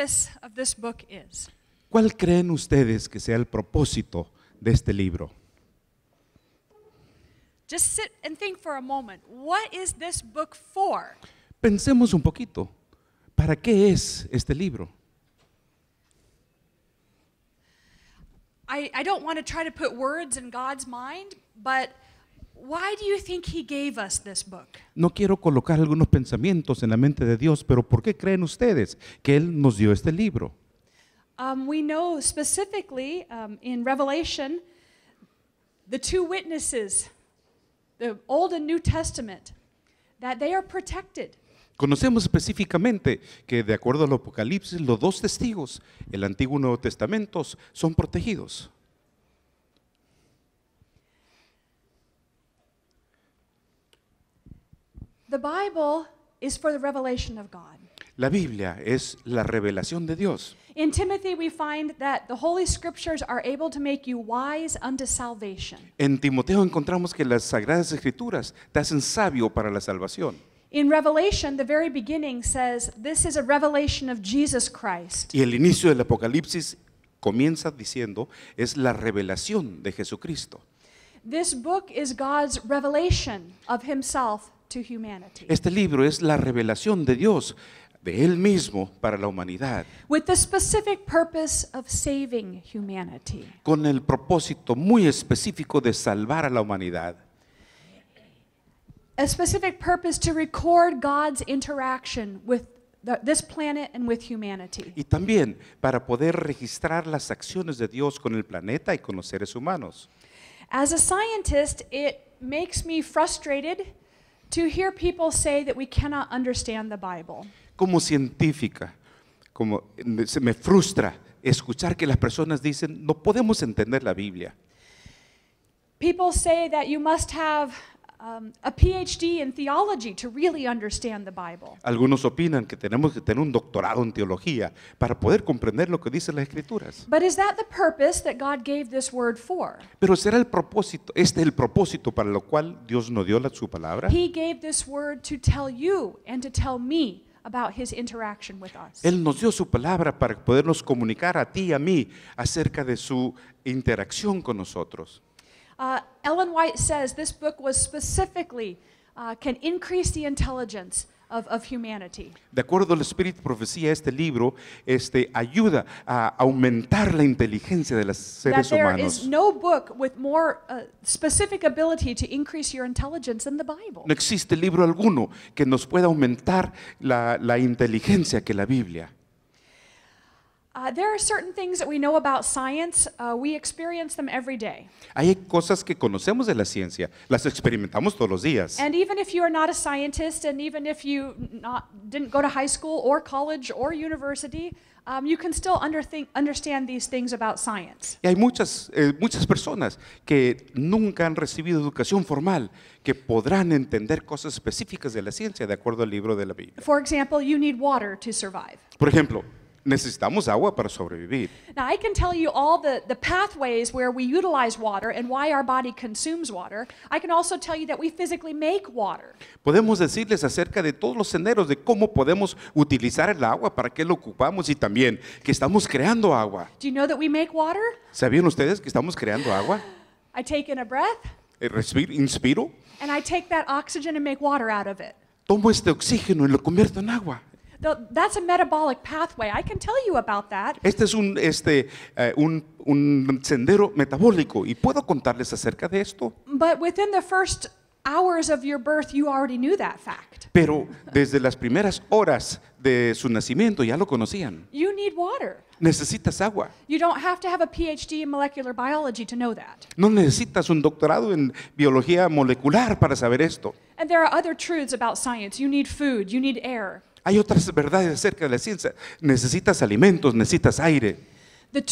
purpose of this book is? ¿Cuál creen ustedes que sea el propósito de este libro? Just sit and think for a moment. What is this book for? Pensemos un poquito. ¿Para qué es este libro? I, I don't want to try to put words in God's mind, but No quiero colocar algunos pensamientos en la mente de Dios, pero ¿por qué creen ustedes que él nos dio este libro? Um, we know specifically um, in Revelation the two witnesses, the Old and New Testament, that they are protected. Conocemos específicamente que de acuerdo al Apocalipsis los dos testigos, el Antiguo y Nuevo Testamento, son protegidos. The Bible is for the revelation of God. La Biblia es la revelación de Dios. In Timothy we find that the holy scriptures are able to make you wise unto salvation. En Timoteo encontramos que las sagradas escrituras te hacen sabio para la salvación. In Revelation, the very beginning says, This is a revelation of Jesus Christ. Y el inicio del Apocalipsis comienza diciendo, es la revelación de Jesucristo. This book is God's revelation of himself Este libro es la revelación de Dios de él mismo para la humanidad. Con el propósito muy específico de salvar a la humanidad. A specific purpose to record God's interaction with this planet and with humanity. Y también para poder registrar las acciones de Dios con el planeta y con los seres humanos. As a scientist, it makes me frustrated To hear people say that we cannot understand the Bible. Como científica, como se me frustra escuchar que las personas dicen no podemos entender la Biblia. People say that you must have Um, PhD in theology Algunos opinan que tenemos que tener un doctorado en teología para poder comprender lo que dicen las escrituras. Pero será el propósito, este el propósito para lo cual Dios nos dio la, su palabra. He Él nos dio su palabra para podernos comunicar a ti y a mí acerca de su interacción con nosotros. Uh, Ellen White says this book was specifically uh, can increase the intelligence of, of humanity. De acuerdo al Espíritu Profecía, este libro este, ayuda a aumentar la inteligencia de los That seres there is no book with more uh, specific ability to increase your intelligence than the Bible. No existe libro alguno que nos pueda aumentar la, la inteligencia que la Biblia. Uh, there are certain things that we know about science. Uh, we experience them every day. Hay cosas que conocemos de la ciencia, las experimentamos todos los días. And even if you are not a scientist, and even if you not, didn't go to high school or college or university, um, you can still understand these things about science. Y hay muchas, eh, muchas personas que nunca han recibido educación formal que podrán entender cosas específicas de la ciencia de acuerdo al libro de la Biblia. For example, you need water to survive. Por ejemplo, Necesitamos agua para sobrevivir. Now I can tell you all the, the pathways where we utilize water and why our body consumes water. I can also tell you that we physically make water. Podemos decirles acerca de todos los senderos de cómo podemos utilizar el agua, para qué lo ocupamos y también que estamos creando agua. Do you know that we make water? ¿Sabían ustedes que estamos creando agua? I take in a breath. Eh, respiro, inspiro. And I take that oxygen and make water out of it. Tomo este oxígeno y lo convierto en agua. That's a metabolic pathway. I can tell you about that. Este es un, este, eh, un, un sendero metabólico y puedo contarles acerca de esto. But within the first hours of your birth, you already knew that fact. Pero desde las primeras horas de su nacimiento ya lo conocían. You need water. Necesitas agua. You don't have to have a PhD in molecular biology to know that. No necesitas un doctorado en biología molecular para saber esto. And there are other truths about science. You need food, you need air. Hay otras verdades acerca de la ciencia. Necesitas alimentos, necesitas aire. las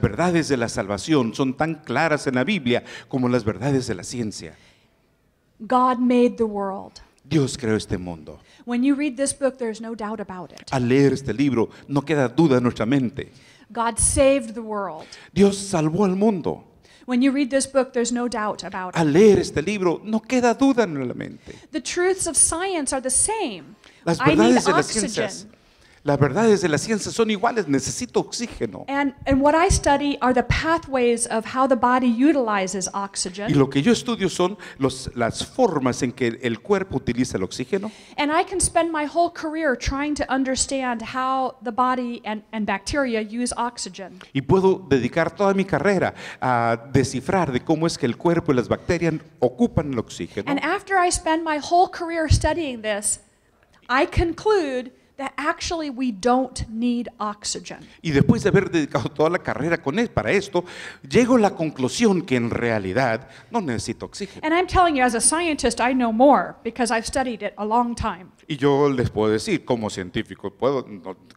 verdades de la salvación son tan claras en la Biblia como las verdades de la ciencia. Dios creó este mundo. Al leer este libro, no queda duda en nuestra mente. Dios salvó al mundo. When you read this book, there's no doubt about it. Al leer este libro, no queda duda en la mente. The truths of science are the same. Las verdades I need de las oxygen. ciencias Las verdades de la ciencia son iguales, necesito oxígeno. pathways how the body utilizes oxygen. Y lo que yo estudio son las formas en que el cuerpo utiliza el oxígeno. And I can spend my whole career trying understand how body and, bacteria use oxygen. Y puedo dedicar toda mi carrera a descifrar de cómo es que el cuerpo y las bacterias ocupan el oxígeno. And after I spend my whole career studying this, I conclude actually we don't need oxygen. Y después de haber dedicado toda la carrera con él e, para esto, llego a la conclusión que en realidad no necesito oxígeno. Y yo les puedo decir como científico,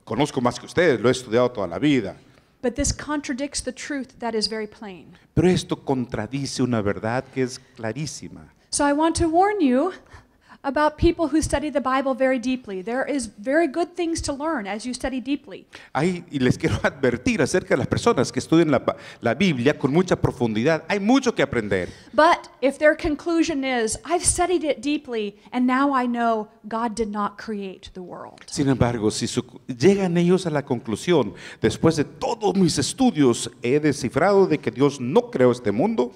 conozco más que ustedes, lo he estudiado toda la vida. Pero esto contradice una verdad que es clarísima. So I want to warn you about people who study the Bible very deeply. There is very good things to learn as you study deeply. Hay, y les quiero advertir acerca de las personas que estudian la, la Biblia con mucha profundidad. Hay mucho que aprender. But if their conclusion is, I've studied it deeply and now I know God did not create the world. Sin embargo, si llegan ellos a la conclusión, después de todos mis estudios he descifrado de que Dios no creó este mundo.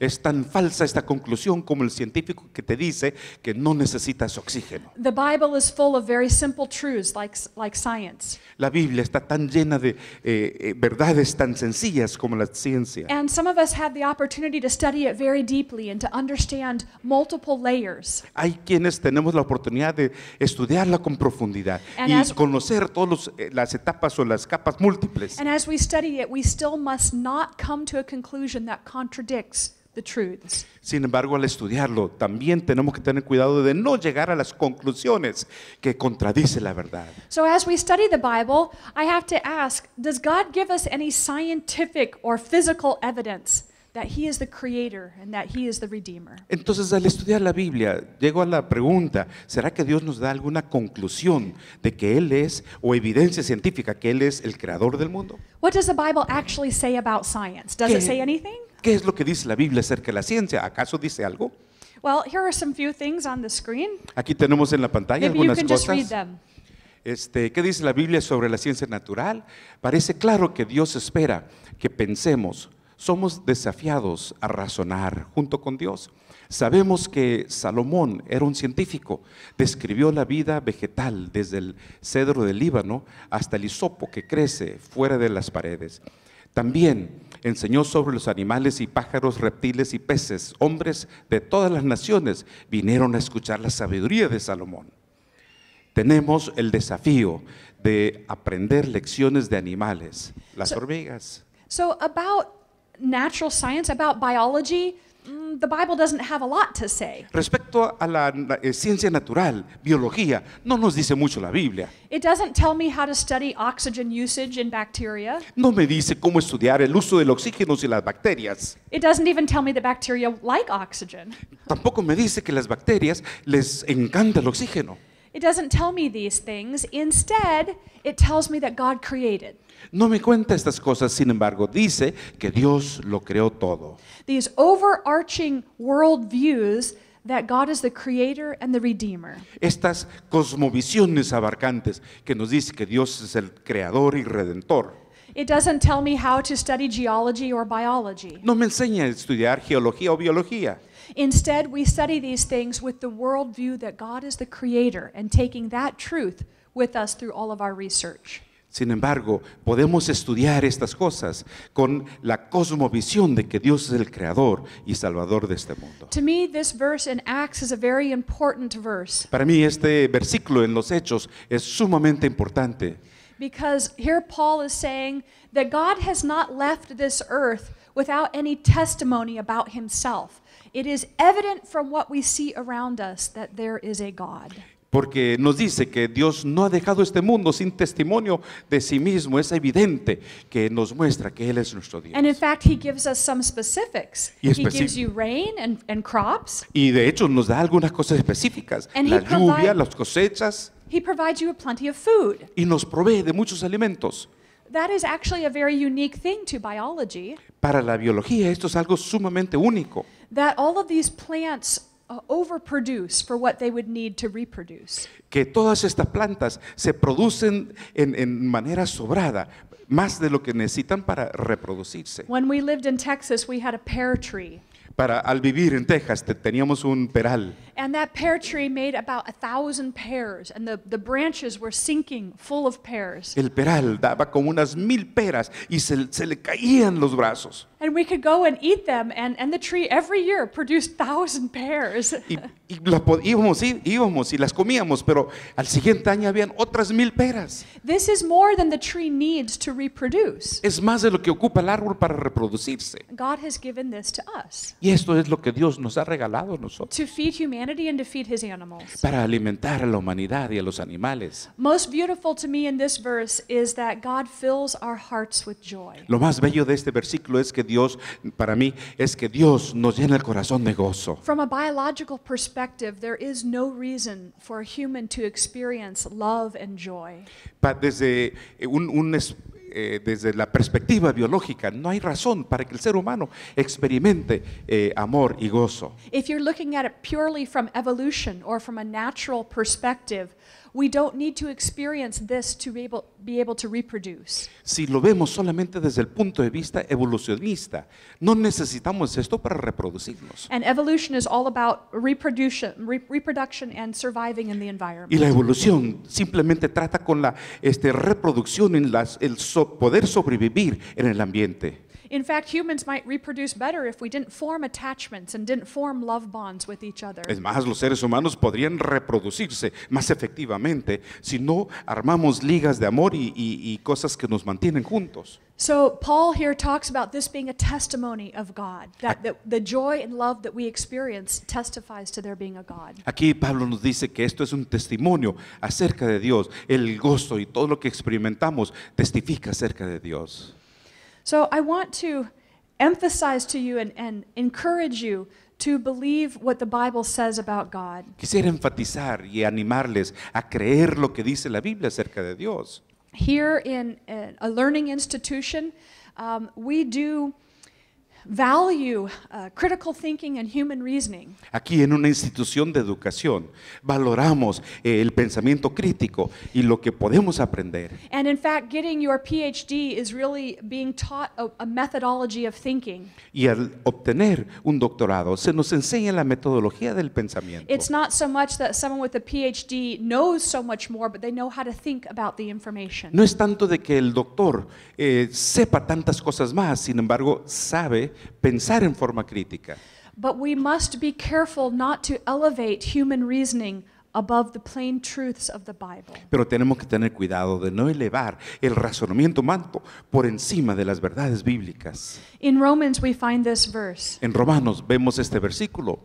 Es tan falsa esta conclusión como el científico que te dice que no necesitas oxígeno. La Biblia está tan llena de eh, eh, verdades tan sencillas como la ciencia. opportunity study very deeply understand multiple layers. Hay quienes tenemos la oportunidad de estudiarla con profundidad y conocer todas eh, las etapas o las capas múltiples simples. And as we study it, we still must not come to a conclusion that contradicts the truths. Sin embargo, al estudiarlo, también tenemos que tener cuidado de no llegar a las conclusiones que contradicen la verdad. So as we study the Bible, I have to ask, does God give us any scientific or physical evidence? creator redeemer. Entonces, al estudiar la Biblia, llego a la pregunta, ¿será que Dios nos da alguna conclusión de que él es o evidencia científica que él es el creador del mundo? What does the Bible actually say about science? Does ¿Qué? it say anything? ¿Qué es lo que dice la Biblia acerca de la ciencia? ¿Acaso dice algo? Well, here are some few things on the screen. Aquí tenemos en la pantalla algunas cosas. Este, ¿Qué dice la Biblia sobre la ciencia natural? Parece claro que Dios espera que pensemos somos desafiados a razonar junto con Dios. Sabemos que Salomón era un científico, describió la vida vegetal desde el cedro del Líbano hasta el hisopo que crece fuera de las paredes. También enseñó sobre los animales y pájaros, reptiles y peces. Hombres de todas las naciones vinieron a escuchar la sabiduría de Salomón. Tenemos el desafío de aprender lecciones de animales, las hormigas. So about natural science, about biology, mm, the Bible doesn't have a lot to say. Respecto a la eh, ciencia natural, biología, no nos dice mucho la Biblia. It doesn't tell me how to study oxygen usage in bacteria. No me dice cómo estudiar el uso del oxígeno y las bacterias. It doesn't even tell me that bacteria like oxygen. Tampoco me dice que las bacterias les encanta el oxígeno. It doesn't tell me these things. Instead, it tells me that God created. No me cuenta estas cosas, sin embargo, dice que Dios lo creó todo. These overarching worldviews that God is the creator and the redeemer. Estas cosmovisiones abarcantes que nos dice que Dios es el creador y redentor. It doesn't tell me how to study geology or biology. No me enseña a estudiar geología o biología. Instead, we study these things with the worldview that God is the creator and taking that truth with us through all of our research. Sin embargo, podemos estudiar estas cosas con la cosmovisión de que Dios es el creador y salvador de este mundo. To me, this verse in Acts is a very important verse Para mí este versículo en los Hechos es sumamente importante because here Paul is saying that God has not left this earth without any testimony about himself. evident what Porque nos dice que Dios no ha dejado este mundo sin testimonio de sí mismo. Es evidente que nos muestra que Él es nuestro Dios. And in fact, he gives us some specifics. Y Y de hecho nos da algunas cosas específicas. la lluvia, las cosechas. He provides you plenty of food. Y nos provee de muchos alimentos. That is actually a very unique thing to biology. Para la biología esto es algo sumamente único that all of these plants uh, overproduce for what they would need to reproduce. Que todas estas plantas se producen en, en manera sobrada, más de lo que necesitan para reproducirse. When we lived in Texas, we had a pear tree. Para al vivir en Texas teníamos un peral. And that pear tree made about a thousand pears, and the, the branches were sinking full of pears. El peral daba como unas mil peras y se, se le caían los brazos. And we could go and eat them, and, and the tree every year produced thousand pears. Y, y las íbamos, y, íbamos y las comíamos, pero al siguiente año habían otras mil peras. This is more than the tree needs to reproduce. Es más de lo que ocupa el árbol para reproducirse. God has given this to us. Y esto es lo que Dios nos ha regalado a nosotros. To feed humanity and to his animals. para alimentar a la humanidad y a los animales. Most beautiful to me in this verse is that God fills our hearts with joy. Lo más bello de este versículo es que Dios, para mí, es que Dios nos llena el corazón de gozo. From a biological perspective, there is no reason for a human to experience love and joy. Desde eh, un, un eh, desde la perspectiva biológica, no hay razón para que el ser humano experimente eh, amor y gozo. If you're looking at it purely from evolution or from a natural perspective, si lo vemos solamente desde el punto de vista evolucionista, no necesitamos esto para reproducirnos. Y la evolución simplemente trata con la este, reproducción en las, el poder sobrevivir en el ambiente. In fact, humans might reproduce better if we didn't form attachments and didn't form love bonds with each other. Es más, los seres humanos podrían reproducirse más efectivamente si no armamos ligas de amor y, y, y cosas que nos mantienen juntos. So Paul here talks about this being a testimony of God, that, that the joy and love that we experience testifies to there being a God. Aquí Pablo nos dice que esto es un testimonio acerca de Dios, el gozo y todo lo que experimentamos testifica acerca de Dios. So I want to emphasize to you and, and encourage you to believe what the Bible says about God. Quisiera enfatizar y animarles a creer lo que dice la Biblia acerca de Dios. Here in a learning institution, um, we do value uh, critical thinking and human reasoning. Aquí en una institución de educación valoramos eh, el pensamiento crítico y lo que podemos aprender. And in fact, getting your PhD is really being taught a, a methodology of thinking. Y al obtener un doctorado se nos enseña la metodología del pensamiento. It's not so much that someone with a PhD knows so much more, but they know how to think about the information. No es tanto de que el doctor eh, sepa tantas cosas más, sin embargo, sabe pensar en forma crítica. Pero tenemos que tener cuidado de no elevar el razonamiento humano por encima de las verdades bíblicas. En Romanos vemos este versículo.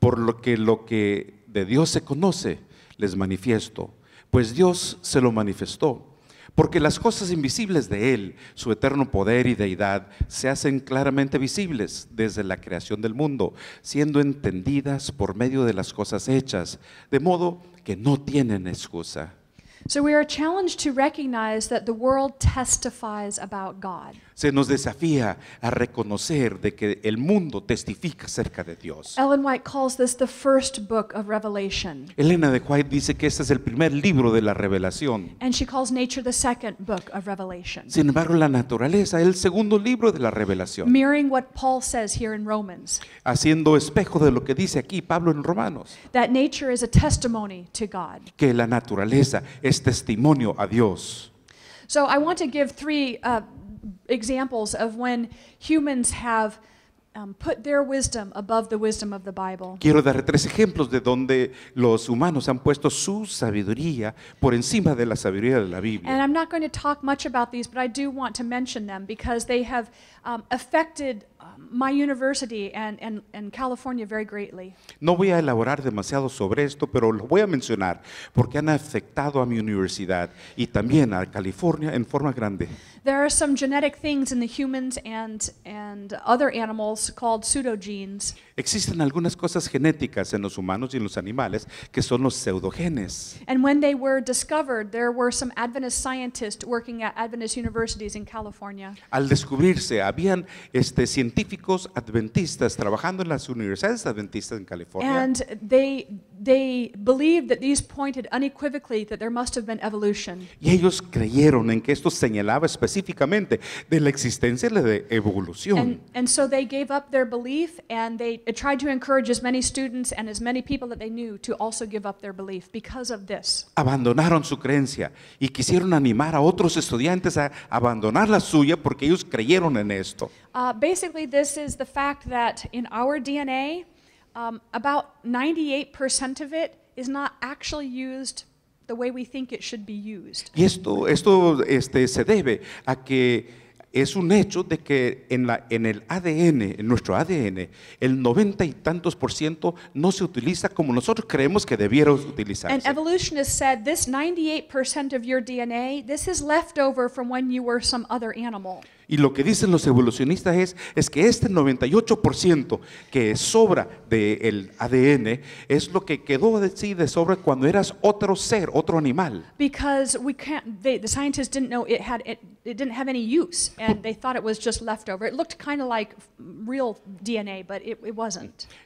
Por lo que lo que de Dios se conoce les manifiesto, pues Dios se lo manifestó porque las cosas invisibles de Él, su eterno poder y deidad, se hacen claramente visibles desde la creación del mundo, siendo entendidas por medio de las cosas hechas, de modo que no tienen excusa. So we are challenged to recognize that the world testifies about God se nos desafía a reconocer de que el mundo testifica cerca de Dios. Ellen White calls this the first book of Revelation. Elena de White dice que este es el primer libro de la revelación. Sin embargo, la naturaleza es el segundo libro de la revelación. Mirroring what Paul says here in Romans. Haciendo espejo de lo que dice aquí Pablo en Romanos. That nature is a testimony to God. Que la naturaleza es testimonio a Dios. So I want to give three uh, examples of when humans have um, put their wisdom above the wisdom of the Bible. Quiero dar tres ejemplos de donde los humanos han puesto su sabiduría por encima de la sabiduría de la Biblia. And I'm not going to talk much about these, but I do want to mention them because they have um, affected my university and, and, and California very greatly. No voy a elaborar demasiado sobre esto, pero lo voy a mencionar porque han afectado a mi universidad y también a California en forma grande. There are some genetic things in the humans and, and other animals called pseudogenes. Existen algunas cosas genéticas en los humanos y en los animales que son los pseudogenes. And when they were discovered, there were some Adventist scientists working at Adventist universities in California. Al descubrirse, habían este científicos científicos adventistas trabajando en las universidades adventistas en California. And they, they believed that these pointed unequivocally that there must have been evolution. Y ellos creyeron en que esto señalaba específicamente de la existencia de evolución. And, and so they gave up their belief and they tried to encourage as many students and as many people that they knew to also give up their belief because of this. Abandonaron su creencia y quisieron animar a otros estudiantes a abandonar la suya porque ellos creyeron en esto. Uh, basically, the this is the fact that in our DNA, um, about 98% of it is not actually used the way we think it should be used. Y esto, esto este, se debe a que es un hecho de que en, la, en, el ADN, en nuestro ADN, el 90 y tantos por ciento no se utiliza como nosotros creemos que debiera utilizarse. An evolutionist said this 98% of your DNA, this is leftover from when you were some other animal. Y lo que dicen los evolucionistas es, es que este 98% que sobra del ADN es lo que quedó de de sobra cuando eras otro ser, otro animal.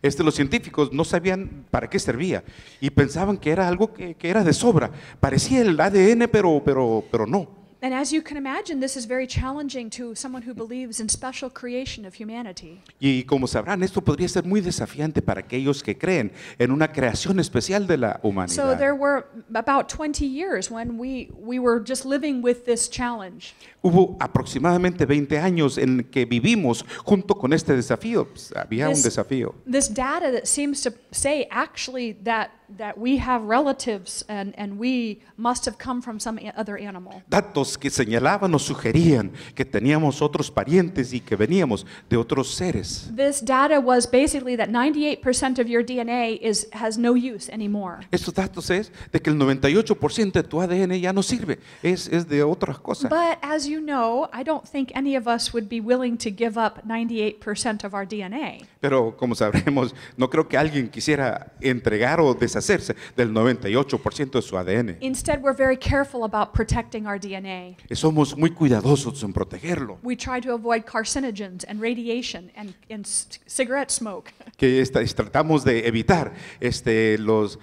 Este, los científicos no sabían para qué servía y pensaban que era algo que, que era de sobra. Parecía el ADN, pero, pero, pero no. And as you can imagine, this is very challenging to someone who believes in special creation of humanity. Y como sabrán, esto podría ser muy desafiante para aquellos que creen en una creación especial de la humanidad. So there were about 20 years when we we were just living with this challenge. Hubo aproximadamente 20 años en que vivimos junto con este desafío. Pues, había this, un desafío. This data that seems to say actually that that we have relatives and, and we must have come from some other animal. Datos que señalaban o sugerían que teníamos otros parientes y que veníamos de otros seres. This data was basically that 98% of your DNA is, has no use anymore. Estos datos es de que el 98% de tu ADN ya no sirve, es, es de otras cosas. But as you know, I don't think any of us would be willing to give up 98% of our DNA. Pero como sabremos, no creo que alguien quisiera entregar o deshacer deshacerse del 98% de su ADN. Instead, we're very careful about protecting our DNA. Y somos muy cuidadosos en protegerlo. We try to avoid carcinogens and radiation and, and cigarette smoke. Que tratamos de evitar este, los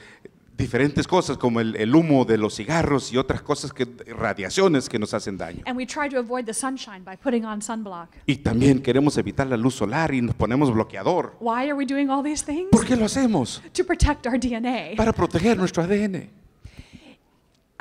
diferentes cosas como el, el, humo de los cigarros y otras cosas que radiaciones que nos hacen daño. Y también queremos evitar la luz solar y nos ponemos bloqueador. Why are we doing all these things? ¿Por qué lo hacemos? To protect our DNA. Para proteger nuestro ADN.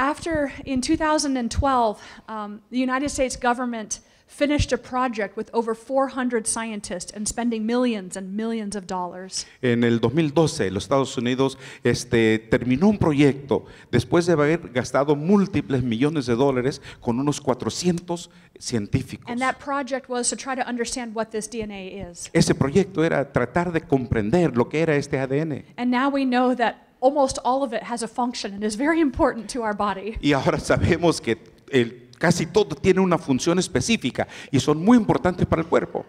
After in 2012, um, the United States government finished a project with over 400 scientists and spending millions and millions of dollars. En el 2012, los Estados Unidos este, terminó un proyecto después de haber gastado múltiples millones de dólares con unos 400 científicos. And that project was to try to understand what this DNA is. Ese proyecto era tratar de comprender lo que era este ADN. And now we know that almost all of it has a function and is very important to our body. Y ahora sabemos que el casi todo tiene una función específica y son muy importantes para el cuerpo.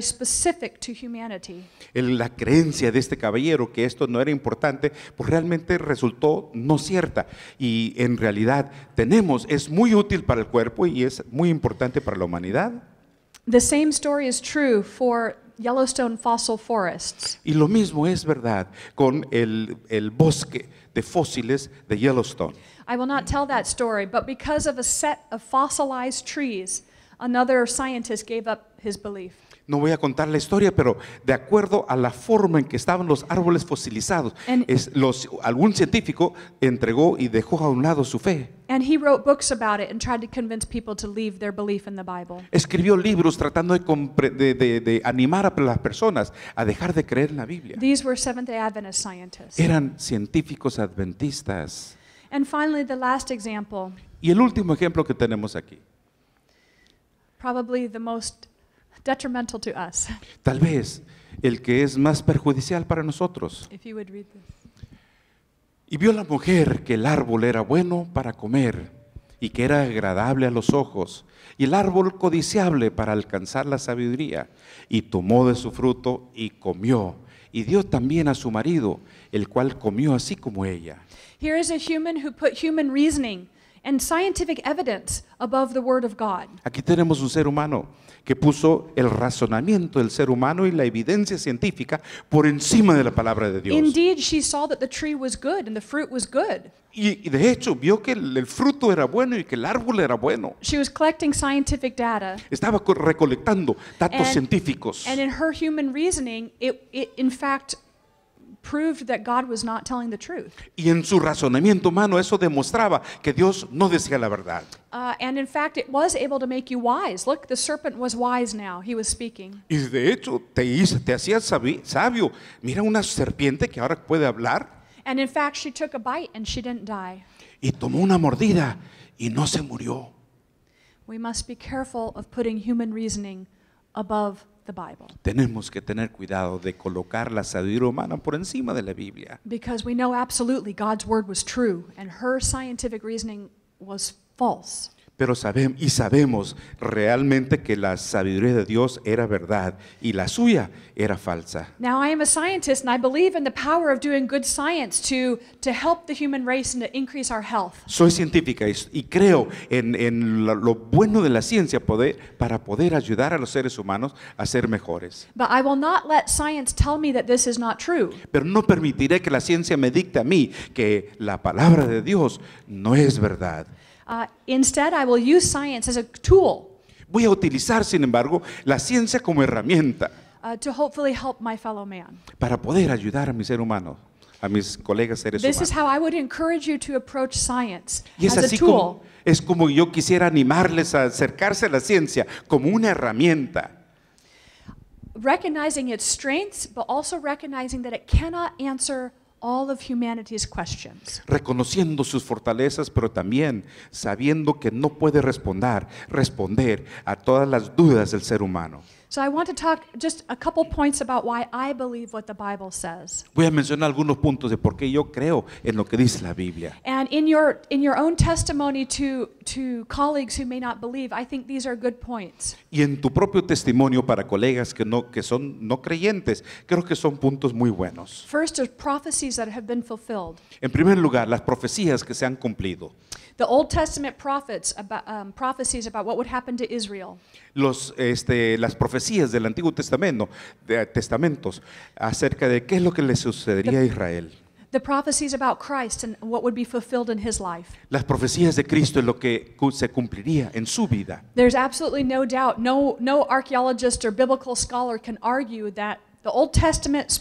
specific La creencia de este caballero que esto no era importante, pues realmente resultó no cierta y en realidad tenemos es muy útil para el cuerpo y es muy importante para la humanidad. The same story is true for Yellowstone fossil forests. Y lo mismo es verdad con el, el bosque de fósiles de Yellowstone. I will not tell that story, but because of a set of fossilized trees, another scientist gave up his belief. No voy a contar la historia, pero de acuerdo a la forma en que estaban los árboles fosilizados, algún científico entregó y dejó a un lado su fe. Escribió libros tratando de, de, animar a las personas a dejar de creer en la Biblia. Eran científicos adventistas. Y el último ejemplo que tenemos aquí. Probably the most Tal vez el que es más perjudicial para nosotros. Y vio la mujer que el árbol era bueno para comer y que era agradable a los ojos y el árbol codiciable para alcanzar la sabiduría y tomó de su fruto y comió y dio también a su marido el cual comió así como ella. Here is a human who put human reasoning and scientific evidence above the word of God. Aquí tenemos un ser humano que puso el razonamiento del ser humano y la evidencia científica por encima de la palabra de Dios. Indeed, she saw that the tree was good and the fruit was good. Y, de hecho vio que el, fruto era bueno y que el árbol era bueno. She was collecting scientific data. Estaba recolectando datos científicos. And in her human reasoning, it in fact proved that God was not telling the truth. Y en su razonamiento humano eso demostraba que Dios no decía la verdad. Uh, and in fact, it was able to make you wise. Look, the serpent was wise now. He was speaking. Y de hecho te hizo, te hacía sabio. Mira una serpiente que ahora puede hablar. And in fact, she took a bite and she didn't die. Y tomó una mordida y no se murió. We must be careful of putting human reasoning above the Bible. Tenemos que tener cuidado de colocar la sabiduría humana por encima de la Biblia. Because we know absolutely God's word was true and her scientific reasoning was false. Pero sabemos y sabemos realmente que la sabiduría de Dios era verdad y la suya era falsa. Soy científica y, creo en, en lo, bueno de la ciencia poder para poder ayudar a los seres humanos a ser mejores. Pero no permitiré que la ciencia me dicte a mí que la palabra de Dios no es verdad. Uh, instead, I will use science as a tool. Voy a utilizar, sin embargo, la ciencia como herramienta uh, to hopefully help my fellow man. para poder ayudar a mi ser humano, a mis colegas seres This humanos. is how I would encourage you to approach science Y es as a así tool. como, es como yo quisiera animarles a acercarse a la ciencia como una herramienta. recognizing its strengths, but also recognizing that it cannot answer Reconociendo sus fortalezas, pero también sabiendo que no puede responder, responder a todas las dudas del ser humano. So I want to talk just a couple points about why I believe what the Bible says. Voy a mencionar algunos puntos de por qué yo creo en lo que dice la Biblia. And in your in your own testimony to to colleagues who may not believe, I think these are good points. Y en tu propio testimonio para colegas que no que son no creyentes, creo que son puntos muy buenos. First are prophecies that have been fulfilled. En primer lugar, las profecías que se han cumplido. The Old Testament prophets about um, prophecies about what would happen to Israel. los, este, las profecías del Antiguo Testamento, de, testamentos, acerca de qué es lo que le sucedería a Israel. The prophecies about Christ and what would be fulfilled in his life. Las profecías de Cristo es lo que se cumpliría en su vida. There's absolutely no doubt, no, no archaeologist or biblical scholar can argue that Testament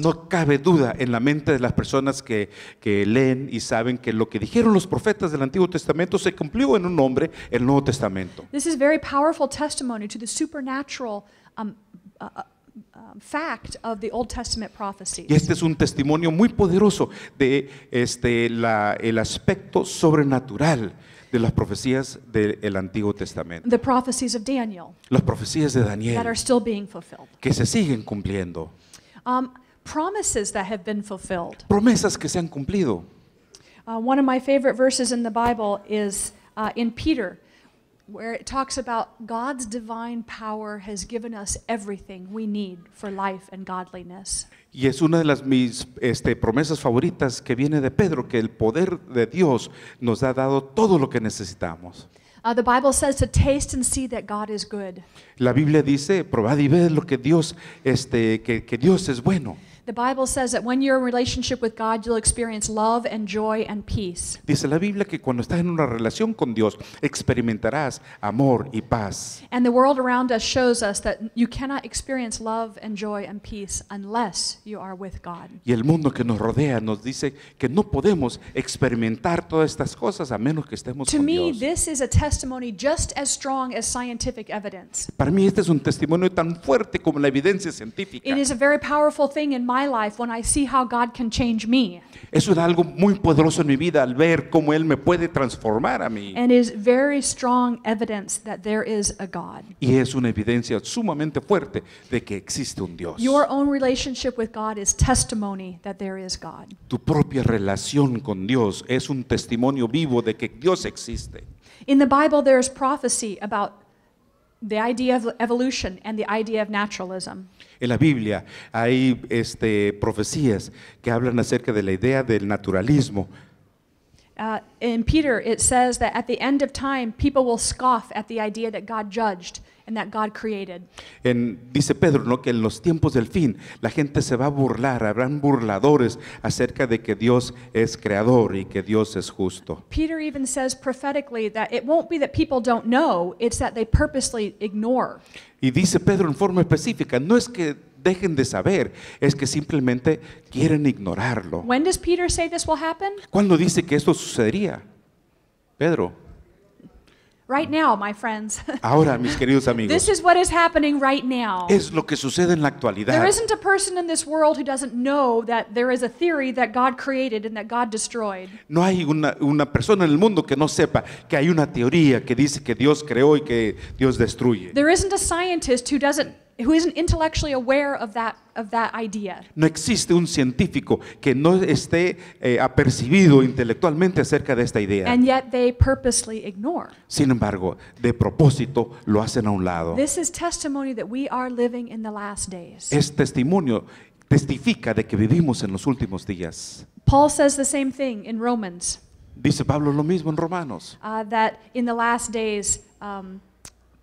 No cabe duda en la mente de las personas que, leen y saben que lo que dijeron los profetas del Antiguo Testamento se cumplió en un hombre, el Nuevo Testamento. This is very powerful testimony to the supernatural um, uh, uh, um, fact of the Old Testament Y este es un testimonio muy poderoso de este, el aspecto sobrenatural de las profecías del Antiguo Testamento. The prophecies of Daniel Las profecías de that are still being fulfilled. que se siguen cumpliendo. Um, promises that have been fulfilled. Promesas que se han cumplido. Uh, one of my favorite verses in the Bible is uh, in Peter, where it talks about God's divine power has given us everything we need for life and godliness. Y es una de las mis este, promesas favoritas que viene de Pedro, que el poder de Dios nos ha dado todo lo que necesitamos. La Biblia dice, probad y ved lo que Dios, este, que Dios es bueno. The Bible says that when you're in relationship with God, you'll experience love and joy and peace. Dice la Biblia que cuando estás en una relación con Dios, experimentarás amor y paz. And the world around us shows us that you cannot experience love and joy and peace unless you are with God. Y el mundo que nos rodea nos dice que no podemos experimentar todas estas cosas a menos que estemos to con me, Dios. this is a testimony just as strong as scientific evidence. Para mí este es un testimonio tan fuerte como la evidencia científica. It is a very powerful thing in my my life when I see how God can change me. Eso es algo muy poderoso en mi vida al ver cómo él me puede transformar a mí. And is very strong evidence that there is a God. Y es una evidencia sumamente fuerte de que existe un Dios. Your own relationship with God is testimony that there is God. Tu propia relación con Dios es un testimonio vivo de que Dios existe. In the Bible there is prophecy about idea En la Biblia hay este, profecías que hablan acerca de la idea del naturalismo. Uh, in Peter, it says that at the end of time, people will scoff at the idea that God judged and that God created. En, dice Pedro ¿no? que en los tiempos del fin la gente se va a burlar, habrán burladores acerca de que Dios es creador y que Dios es justo. Peter even says prophetically that it won't be that people don't know, it's that they purposely ignore. Y dice Pedro en forma específica, no es que dejen de saber, es que simplemente quieren ignorarlo. When does Peter say this will happen? ¿Cuándo dice que esto sucedería? Pedro. Right now, my friends. Ahora, mis queridos amigos. This is what is happening right now. Es lo que sucede en la actualidad. There isn't a person in this world who doesn't know that there is a theory that God created and that God destroyed. No hay una, una persona en el mundo que no sepa que hay una teoría que dice que Dios creó y que Dios destruye. There isn't a scientist who doesn't idea. No existe un científico que no esté eh, apercibido intelectualmente acerca de esta idea. Sin embargo, de propósito lo hacen a un lado. This Es testimonio testifica de que vivimos en los últimos días. Paul says the same thing in Romans. Dice Pablo lo mismo en Romanos. Uh, that in the last days um,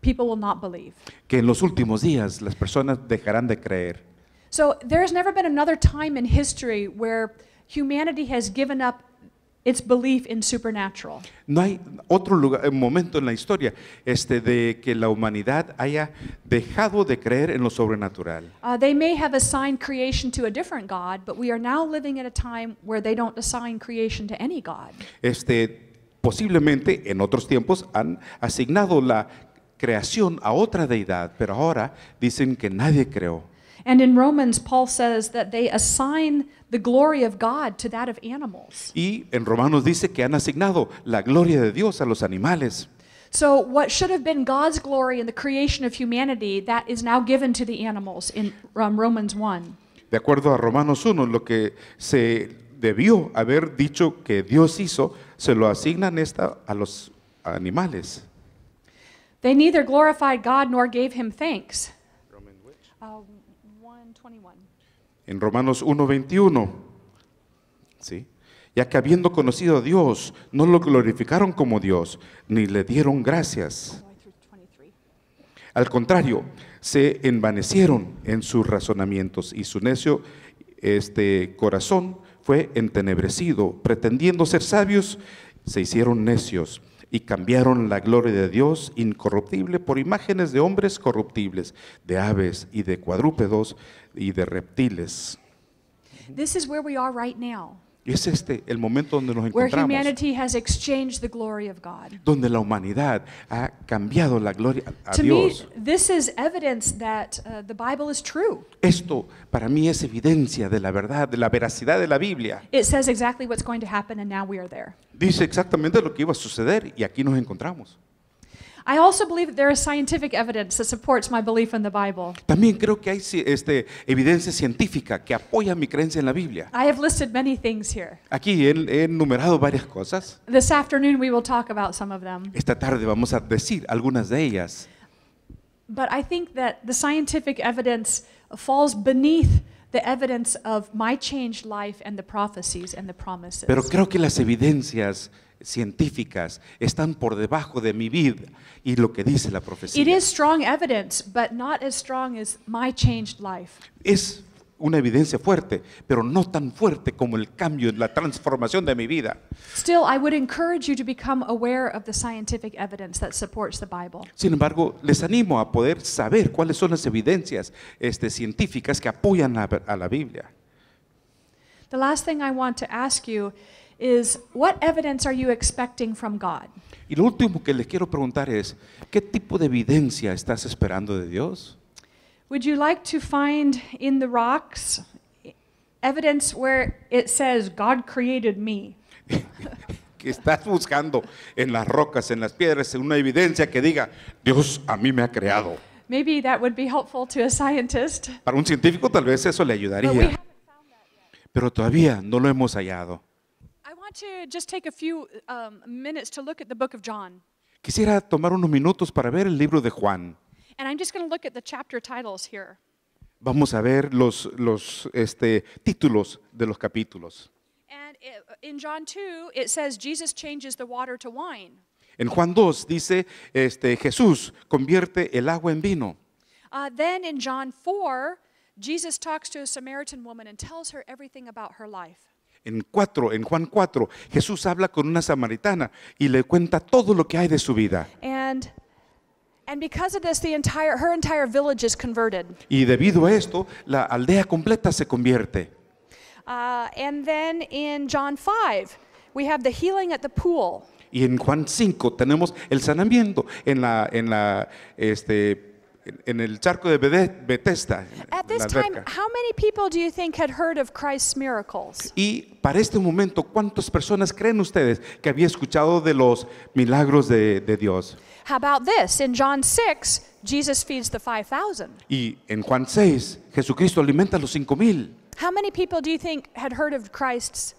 people will not believe. Que en los últimos días las personas dejarán de creer. So there's never been another time in history where humanity has given up its belief in supernatural. No hay otro lugar, momento en la historia este de que la humanidad haya dejado de creer en lo sobrenatural. Uh, they may have assigned creation to a different god, but we are now living at a time where they don't assign creation to any god. Este posiblemente en otros tiempos han asignado la creación a otra deidad, pero ahora dicen que nadie creó. And in Romans, Paul says that they assign the glory of God to that of animals. Y en Romanos dice que han asignado la gloria de Dios a los animales. So what should have been God's glory in the creation of humanity, that is now given to the animals in um, Romans 1. De acuerdo a Romanos 1, lo que se debió haber dicho que Dios hizo, se lo asignan esta a los animales neither glorified God nor gave him thanks. Uh, en Romanos 1:21. Sí. Ya que habiendo conocido a Dios, no lo glorificaron como Dios, ni le dieron gracias. Al contrario, se envanecieron en sus razonamientos y su necio este corazón fue entenebrecido, pretendiendo ser sabios, se hicieron necios y cambiaron la gloria de Dios incorruptible por imágenes de hombres corruptibles, de aves y de cuadrúpedos y de reptiles. This is where we are right now. Y es este el momento donde nos encontramos, donde la humanidad ha cambiado la gloria a Dios. Uh, Esto para mí es evidencia de la verdad, de la veracidad de la Biblia. Dice exactamente lo que iba a suceder y aquí nos encontramos. I also believe that there is scientific evidence that supports my belief in the Bible. También creo que hay este, evidencia científica que apoya mi creencia en la Biblia. I have listed many things here. Aquí he, he enumerado varias cosas. This afternoon we will talk about some of them. Esta tarde vamos a decir algunas de ellas. But I think that the scientific evidence falls beneath the evidence of my changed life and the prophecies and the promises. Pero creo que las evidencias científicas están por debajo de mi vida y lo que dice la profecía. evidence, but Es una evidencia fuerte, pero no tan fuerte como el cambio, En la transformación de mi vida. Sin embargo, les animo a poder saber cuáles son las evidencias este, científicas que apoyan a, a la Biblia. The last thing I want to ask you evidence are you expecting Y lo último que les quiero preguntar es, ¿qué tipo de evidencia estás esperando de Dios? Would you like to find in the rocks evidence where it says God created me? que estás buscando en las rocas, en las piedras, una evidencia que diga Dios a mí me ha creado. Maybe that would be helpful to a scientist. Para un científico tal vez eso le ayudaría. Pero todavía no lo hemos hallado. want to just take a few um, minutes to look at the book of John. Quisiera tomar unos minutos para ver el libro de Juan. And I'm just going to look at the chapter titles here. Vamos a ver los, los este, títulos de los capítulos. And it, in John 2, it says Jesus changes the water to wine. En Juan 2 dice, este, Jesús convierte el agua en vino. Uh, then in John 4, Jesus talks to a Samaritan woman and tells her everything about her life. en 4, en Juan 4, Jesús habla con una samaritana y le cuenta todo lo que hay de su vida. Y debido a esto, la aldea completa se convierte. Y en Juan 5 tenemos el sanamiento en la, en la este, en, el charco de Bethesda. At this time, Y para este momento, ¿cuántas personas creen ustedes que había escuchado de los milagros de, Dios? How about this? In John 6, Jesus feeds the Y en Juan 6, Jesucristo alimenta a los 5000. How many people do you think had heard of Christ's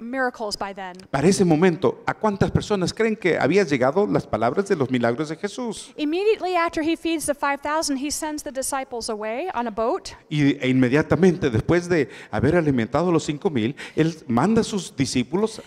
miracles Para ese momento, ¿a cuántas personas creen que había llegado las palabras de los milagros de Jesús? Y inmediatamente después de haber alimentado a los 5000, él manda a sus discípulos.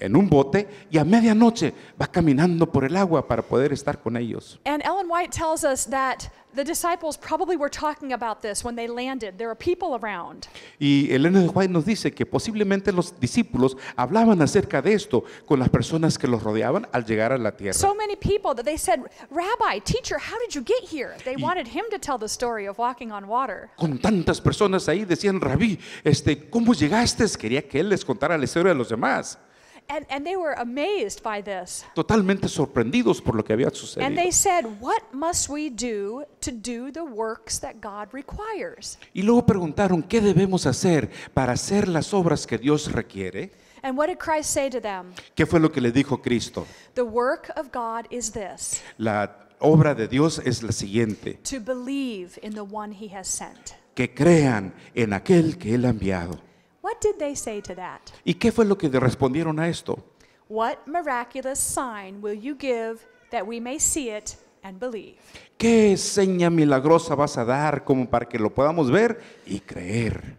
en, un bote y a medianoche va caminando por el agua para poder estar con ellos. And Ellen White tells us that The disciples probably were talking about this when they landed. There are people around. Y Elena de White nos dice que posiblemente los discípulos hablaban acerca de esto con las personas que los rodeaban al llegar a la tierra. So many people that they said, "Rabbi, teacher, how did you get here?" They wanted him to tell the story of walking on water. Con tantas personas ahí decían, "Rabí, este, ¿cómo llegaste?" Quería que él les contara la historia de los demás. And, and Totalmente sorprendidos por lo que había sucedido. Y luego preguntaron, ¿qué debemos hacer para hacer las obras que Dios requiere? ¿Qué fue lo que le dijo Cristo? La obra de Dios es la siguiente. Que crean en aquel que él ha enviado. What did they say to that? ¿Y qué fue lo que respondieron a esto? What miraculous sign will you give that we may see it and believe? ¿Qué seña milagrosa vas a dar como para que lo podamos ver y creer.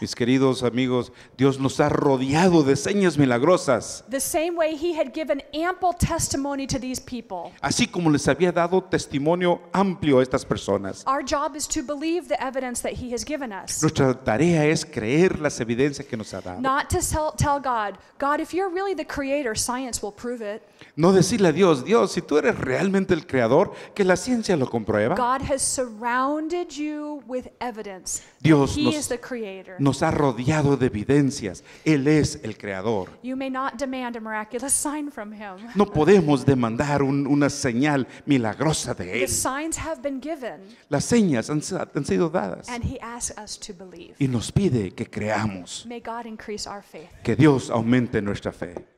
Mis queridos amigos, Dios nos ha rodeado de señas milagrosas. Así como les había dado testimonio amplio a estas personas. Nuestra tarea es creer las evidencias que nos ha dado. No decirle a Dios, Dios, si tú eres realmente el creador, que la ciencia lo compruebe. Dios nos, ha rodeado de evidencias. Él es el creador. No podemos demandar una señal milagrosa de Él. Las señas han sido dadas. Y nos pide que creamos. Que Dios aumente nuestra fe.